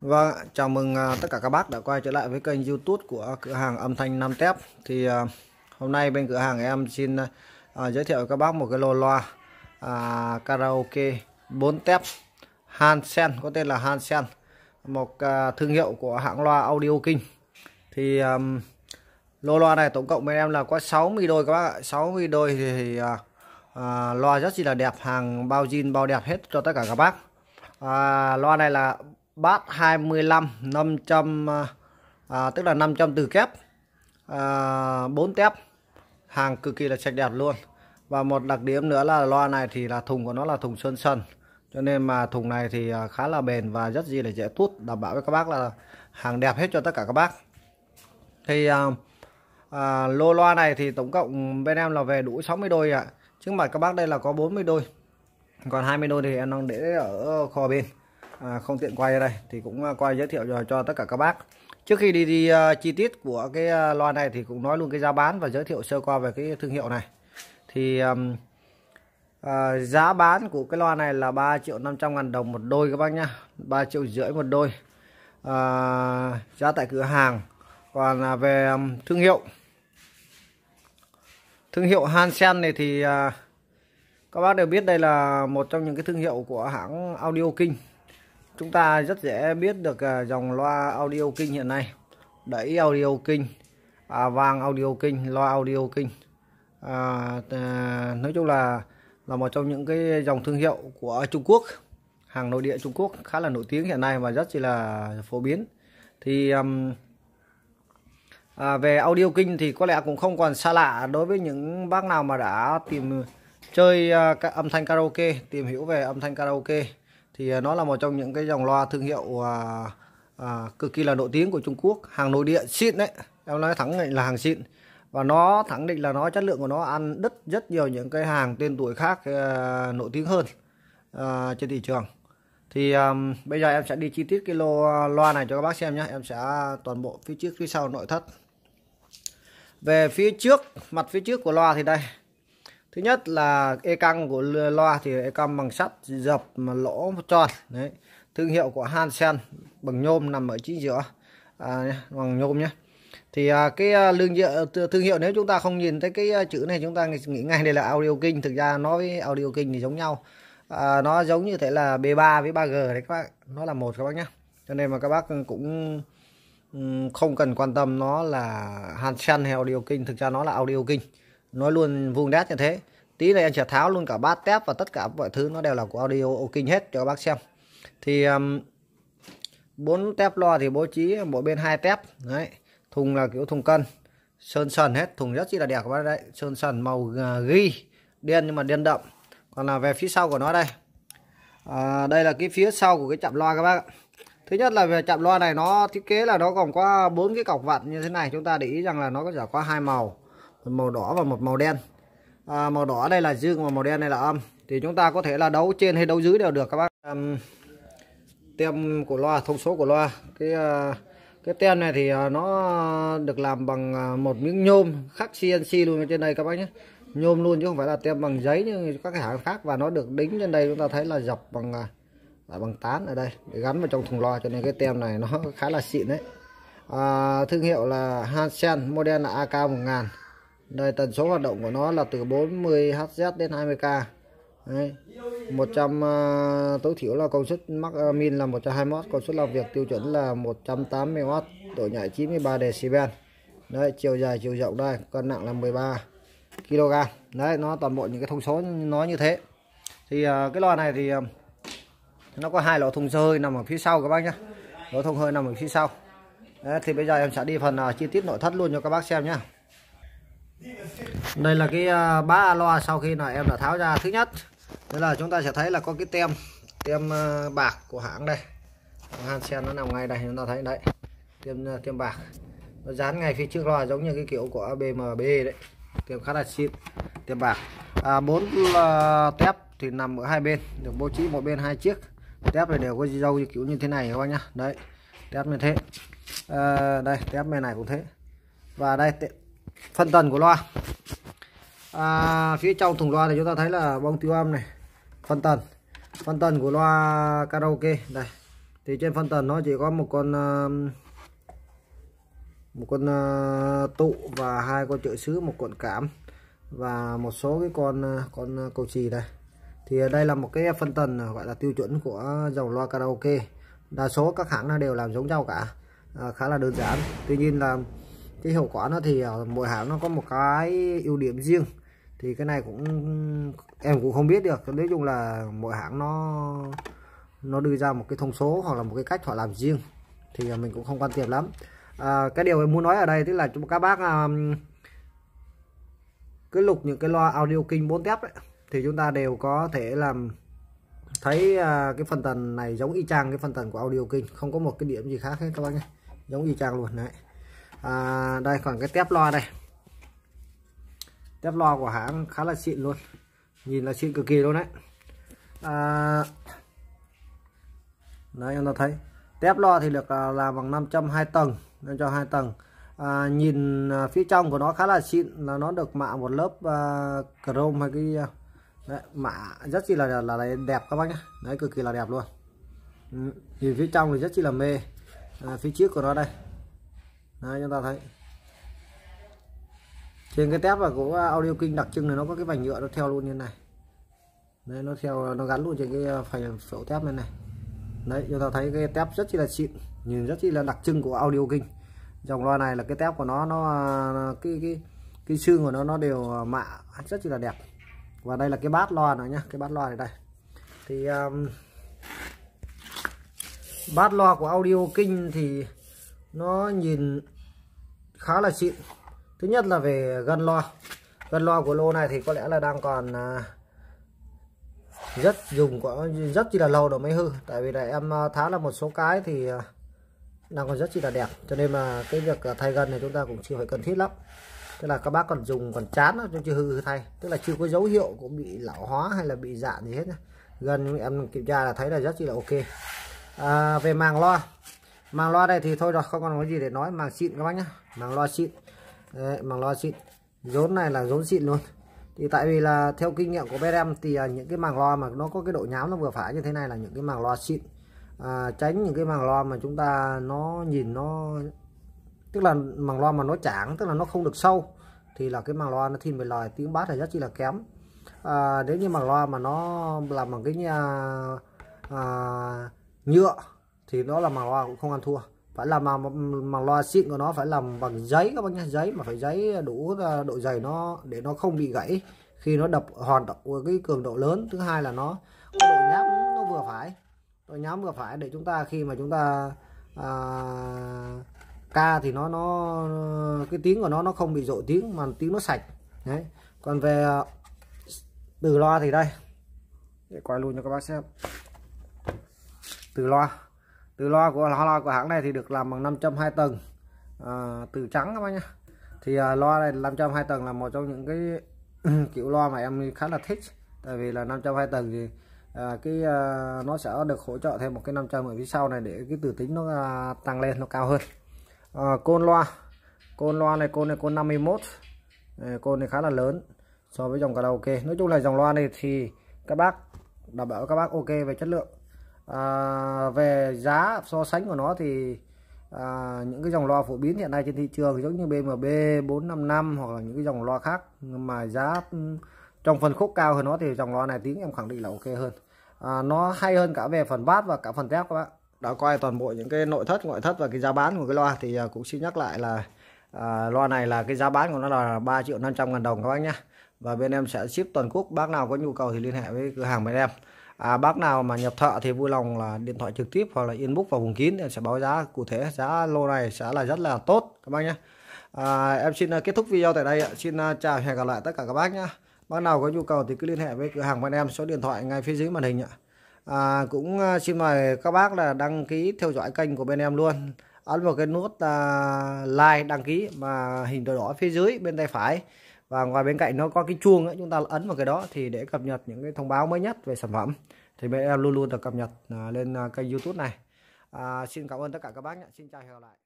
Vâng, chào mừng à, tất cả các bác đã quay trở lại với kênh youtube của cửa hàng âm thanh Nam Tép Thì à, hôm nay bên cửa hàng em xin à, giới thiệu các bác một cái lô loa à, karaoke 4 tép Hansen, có tên là Hansen Một thương hiệu của hãng loa Audio King Thì um, lô loa này tổng cộng bên em là có 60 đôi các bác ạ 60 đôi thì, thì à, loa rất là đẹp, hàng bao zin bao đẹp hết cho tất cả các bác à, Loa này là bát 25 500 à, à, tức là 500 từ kép à, 4 tép hàng cực kỳ là sạch đẹp luôn và một đặc điểm nữa là loa này thì là thùng của nó là thùng sơn sần cho nên mà thùng này thì à, khá là bền và rất gì là dễ tút đảm bảo với các bác là hàng đẹp hết cho tất cả các bác thì à, à, lô loa này thì tổng cộng bên em là về đủ 60 đôi ạ à. trước mặt các bác đây là có 40 đôi còn 20 đôi thì em đang để ở kho bên À, không tiện quay ở đây thì cũng à, quay giới thiệu cho, cho tất cả các bác trước khi đi đi uh, chi tiết của cái loa này thì cũng nói luôn cái giá bán và giới thiệu sơ qua về cái thương hiệu này thì um, uh, giá bán của cái loa này là 3 triệu 500 ngàn đồng một đôi các bác nhá 3 triệu rưỡi một đôi uh, giá tại cửa hàng còn uh, về um, thương hiệu thương hiệu Hansen này thì uh, các bác đều biết đây là một trong những cái thương hiệu của hãng Audio King chúng ta rất dễ biết được à, dòng loa audio kinh hiện nay đẩy audio kinh à, vang audio kinh loa audio kinh à, à, nói chung là là một trong những cái dòng thương hiệu của Trung Quốc hàng nội địa Trung Quốc khá là nổi tiếng hiện nay và rất là phổ biến thì um, à, về audio kinh thì có lẽ cũng không còn xa lạ đối với những bác nào mà đã tìm chơi uh, âm thanh karaoke tìm hiểu về âm thanh karaoke thì à, nó là một trong những cái dòng loa thương hiệu à, à, cực kỳ là nổi tiếng của Trung Quốc hàng nội địa xịn đấy em nói thẳng định là hàng xịn và nó khẳng định là nó chất lượng của nó ăn đứt rất nhiều những cái hàng tên tuổi khác à, nổi tiếng hơn à, trên thị trường thì um, bây giờ em sẽ đi chi tiết cái lô à, loa này cho các bác xem nhé em sẽ toàn bộ phía trước phía sau nội thất về phía trước mặt phía trước của loa thì đây thứ nhất là e căng của loa thì e căng bằng sắt dập mà lỗ tròn đấy thương hiệu của Hansen bằng nhôm nằm ở chính giữa à, bằng nhôm nhé thì à, cái à, lương hiệu thương hiệu nếu chúng ta không nhìn thấy cái à, chữ này chúng ta nghĩ ngay đây là audio king thực ra nó với audio king thì giống nhau à, nó giống như thế là b3 với 3g đấy các bạn nó là một các bác nhé cho nên mà các bác cũng không cần quan tâm nó là Hansen hay audio king thực ra nó là audio king nói luôn vuông đát như thế tí này anh sẽ tháo luôn cả bát tép và tất cả mọi thứ nó đều là của audio king hết cho các bác xem thì um, bốn um, tép lo thì bố trí mỗi bên hai tép đấy thùng là kiểu thùng cân sơn sần hết thùng rất chi là đẹp các bác đấy sơn sần màu à, ghi đen nhưng mà đen đậm còn là về phía sau của nó đây à, đây là cái phía sau của cái chạm loa các bác ạ thứ nhất là về chạm loa này nó thiết kế là nó còn có bốn cái cọc vặn như thế này chúng ta để ý rằng là nó có giả có hai màu màu đỏ và một màu đen à, màu đỏ đây là dương và màu đen này là âm thì chúng ta có thể là đấu trên hay đấu dưới đều được các bác à, tem của loa thông số của loa cái à, cái tem này thì à, nó được làm bằng à, một miếng nhôm khắc CNC luôn trên đây các bác nhé nhôm luôn chứ không phải là tem bằng giấy như các cái hãng khác và nó được đính trên đây chúng ta thấy là dọc bằng à, là bằng tán ở đây để gắn vào trong thùng loa cho nên cái tem này nó khá là xịn đấy à, thương hiệu là Hansen model là AK 1000 đây tần số hoạt động của nó là từ 40 Hz đến 20k Đấy. 100 uh, à, tối thiểu là công suất max uh, à, min là 121 công suất làm việc tiêu chuẩn là 180W độ nhảy 93 decibel đấy chiều dài chiều rộng đây cân nặng là 13 kg đấy nó toàn bộ những cái thông số nó như thế thì uh, cái loa này thì uh, nó có hai lỗ thùng hơi nằm ở phía sau các bác nhá lỗ thông hơi nằm ở phía sau đấy, thì bây giờ em sẽ đi phần uh, chi tiết nội thất luôn cho các bác xem nhá đây là cái à, bá loa sau khi là em đã tháo ra thứ nhất đây là chúng ta sẽ thấy là có cái tem tem à, bạc của hãng đây Hansen nó nằm ngay đây chúng ta thấy đấy tem à, tem bạc nó dán ngay phía trước loa giống như cái kiểu của BMB đấy tem khá là xịn tem bạc à, tép thì nằm ở hai bên được bố trí một bên hai chiếc tép này đều có dâu như kiểu như thế này các bác nhá đấy tép như thế à, đây tép bên này cũng thế và đây phần tần của loa à, phía trong thùng loa thì chúng ta thấy là bông tiêu âm này phần tần phần tần của loa karaoke đây thì trên phần tần nó chỉ có một con um, một con uh, tụ và hai con trợ sứ một cuộn cảm và một số cái con uh, con uh, cầu chì đây thì đây là một cái phân tần gọi là tiêu chuẩn của dòng loa karaoke đa số các hãng đều làm giống nhau cả à, khá là đơn giản tuy nhiên là cái hiệu quả nó thì ờ, mỗi hãng nó có một cái ưu điểm riêng thì cái này cũng em cũng không biết được nói chung là mỗi hãng nó nó đưa ra một cái thông số hoặc là một cái cách họ làm riêng thì ờ, mình cũng không quan tâm lắm à, cái điều em muốn nói ở đây tức là chúng các bác um, cứ lục những cái loa audio kinh 4 tép đấy thì chúng ta đều có thể làm thấy uh, cái phần tần này giống y chang cái phần tần của audio kinh không có một cái điểm gì khác hết các bác nhé giống y chang luôn đấy à, đây còn cái tép lo đây tép lo của hãng khá là xịn luôn nhìn là xịn cực kỳ luôn đấy à, đấy chúng ta thấy tép lo thì được à, làm bằng 520 tầng nên cho hai tầng à, nhìn à, phía trong của nó khá là xịn là nó được mạ một lớp uh, chrome hay cái đấy, mạ rất chi là, là là đẹp các bác nhé đấy cực kỳ là đẹp luôn ừ. nhìn phía trong thì rất chi là mê à, phía trước của nó đây Đấy, chúng ta thấy trên cái tép và của audio kinh đặc trưng này nó có cái vành nhựa nó theo luôn như này đấy nó theo nó gắn luôn trên cái ờ, phần sổ tép này này đấy chúng ta thấy cái tép rất chi là xịn nhìn rất chi là đặc trưng của audio kinh dòng loa này là cái tép của nó nó cái cái cái xương của nó nó đều ờ, mạ rất chi là đẹp và đây là cái bát loa này nhá cái bát loa này đây thì um, bát loa của audio kinh thì nó nhìn khá là xịn thứ nhất là về gân loa gân loa của lô này thì có lẽ là đang còn à, rất dùng có rất chỉ là lâu rồi mới hư tại vì là em à, thá là một số cái thì à, đang còn rất chỉ là đẹp cho nên mà cái việc thay gân này chúng ta cũng chưa phải cần thiết lắm tức là các bác còn dùng còn chán nó chưa hư thay tức là chưa có dấu hiệu cũng bị lão hóa hay là bị dạn gì hết gần em kiểm tra là thấy là rất chỉ là ok à, về màng loa màng loa đây thì thôi rồi không còn có gì để nói màng xịn các bác nhá màng loa xịn Đấy, màng loa xịn rốn này là rốn xịn luôn thì tại vì là theo kinh nghiệm của bên em thì à, những cái màng loa mà nó có cái độ nhám nó vừa phải như thế này là những cái màng loa xịn à, tránh những cái màng loa mà chúng ta nó nhìn nó tức là màng loa mà nó chảng tức là nó không được sâu thì là cái màng loa nó thiên về lời tiếng bass là rất chi là kém à, nếu như màng loa mà nó làm bằng cái nhà, à, nhựa thì nó là màng loa cũng không ăn thua phải là màng màng loa xịn của nó phải làm bằng giấy các bác nhé giấy mà phải giấy đủ độ dày nó để nó không bị gãy khi nó đập hoàn động cái cường độ lớn thứ hai là nó độ nhám nó vừa phải độ nhám vừa phải để chúng ta khi mà chúng ta à, ca thì nó nó cái tiếng của nó nó không bị rộ tiếng mà tiếng nó sạch đấy còn về à, từ loa thì đây để quay luôn cho các bác xem từ loa từ loa của loa của hãng này thì được làm bằng 520 tầng à, từ trắng các bác nhá thì à, loa này 520 tầng là một trong những cái kiểu loa mà em khá là thích tại vì là 520 tầng thì à, cái à, nó sẽ được hỗ trợ thêm một cái 500 ở phía sau này để cái từ tính nó à, tăng lên nó cao hơn à, côn loa côn loa này côn này côn 51 à, côn này khá là lớn so với dòng karaoke nói chung là dòng loa này thì các bác đảm bảo các bác ok về chất lượng à, về giá so sánh của nó thì à, những cái dòng loa phổ biến hiện nay trên thị trường giống như BMB 455 hoặc là những cái dòng loa khác mà giá ừ, trong phần khúc cao hơn nó thì dòng loa này tiếng em khẳng định là ok hơn à, nó hay hơn cả về phần bass và cả phần tép các bạn đã coi toàn bộ những cái nội thất ngoại thất và cái giá bán của cái loa thì à, cũng xin nhắc lại là à, loa này là cái giá bán của nó là 3 triệu 500 ngàn đồng các bác nhé và bên em sẽ ship toàn quốc bác nào có nhu cầu thì liên hệ với cửa hàng bên em à, bác nào mà nhập thợ thì vui lòng là điện thoại trực tiếp hoặc là inbox vào vùng kín em sẽ báo giá cụ thể giá lô này sẽ là rất là tốt các bác nhé à, em xin à, kết thúc video tại đây xin à, chào hẹn gặp lại tất cả các bác nhé bác nào có nhu cầu thì cứ liên hệ với cửa hàng bên em số điện thoại ngay phía dưới màn hình ạ à, cũng à, xin mời các bác là đăng ký theo dõi kênh của bên em luôn ấn vào cái nút uh, like đăng ký mà hình đỏ đỏ phía dưới bên tay phải và ngoài bên cạnh nó có cái chuông ấy, chúng ta ấn vào cái đó thì để cập nhật những cái thông báo mới nhất về sản phẩm thì bên em luôn luôn được cập nhật à, lên à, kênh youtube này à, xin cảm ơn tất cả các bác nhé xin chào hẹn gặp lại